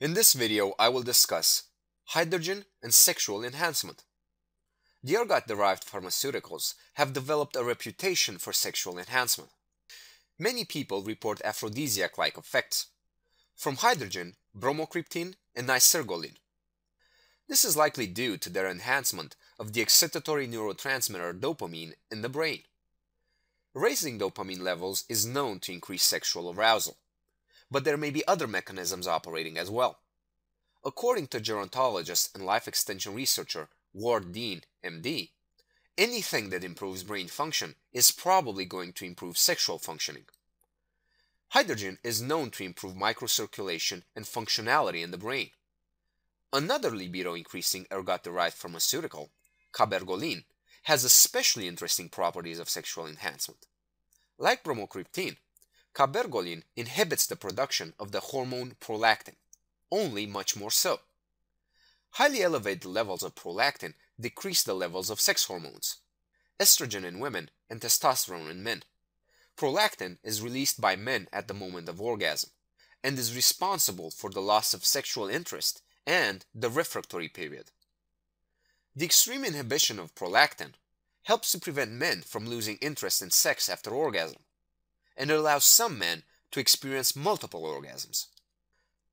In this video, I will discuss hydrogen and sexual enhancement. The ergot-derived pharmaceuticals have developed a reputation for sexual enhancement. Many people report aphrodisiac-like effects from hydrogen, bromocryptine, and isergoline. This is likely due to their enhancement of the excitatory neurotransmitter dopamine in the brain. Raising dopamine levels is known to increase sexual arousal but there may be other mechanisms operating as well. According to gerontologist and life extension researcher Ward Dean, MD, anything that improves brain function is probably going to improve sexual functioning. Hydrogen is known to improve microcirculation and functionality in the brain. Another libido increasing ergot derived pharmaceutical, cabergoline, has especially interesting properties of sexual enhancement. Like bromocryptine, Cabergoline inhibits the production of the hormone prolactin, only much more so. Highly elevated levels of prolactin decrease the levels of sex hormones, estrogen in women and testosterone in men. Prolactin is released by men at the moment of orgasm and is responsible for the loss of sexual interest and the refractory period. The extreme inhibition of prolactin helps to prevent men from losing interest in sex after orgasm and it allows some men to experience multiple orgasms.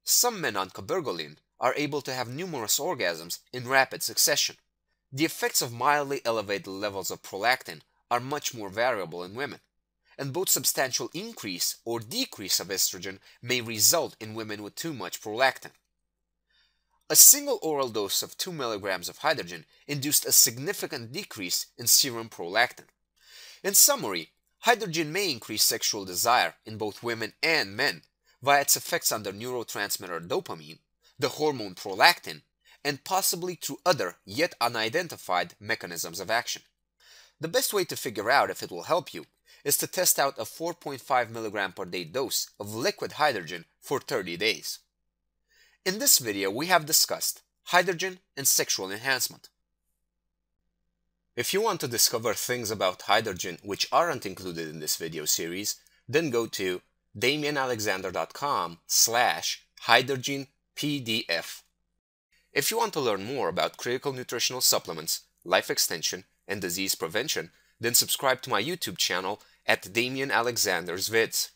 Some men on cabergoline are able to have numerous orgasms in rapid succession. The effects of mildly elevated levels of prolactin are much more variable in women, and both substantial increase or decrease of estrogen may result in women with too much prolactin. A single oral dose of 2 mg of hydrogen induced a significant decrease in serum prolactin. In summary, Hydrogen may increase sexual desire in both women and men via its effects on the neurotransmitter dopamine, the hormone prolactin, and possibly through other yet unidentified mechanisms of action. The best way to figure out if it will help you is to test out a 4.5 mg per day dose of liquid hydrogen for 30 days. In this video, we have discussed hydrogen and sexual enhancement. If you want to discover things about hydrogen which aren't included in this video series, then go to damianalexander.com slash hydrogen PDF. If you want to learn more about critical nutritional supplements, life extension, and disease prevention, then subscribe to my YouTube channel at Damian Alexander's Vids.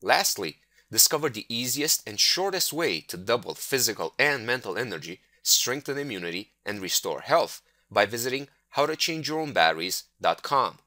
Lastly, discover the easiest and shortest way to double physical and mental energy, strengthen immunity, and restore health by visiting howtochangeyourOwnBatteries.com.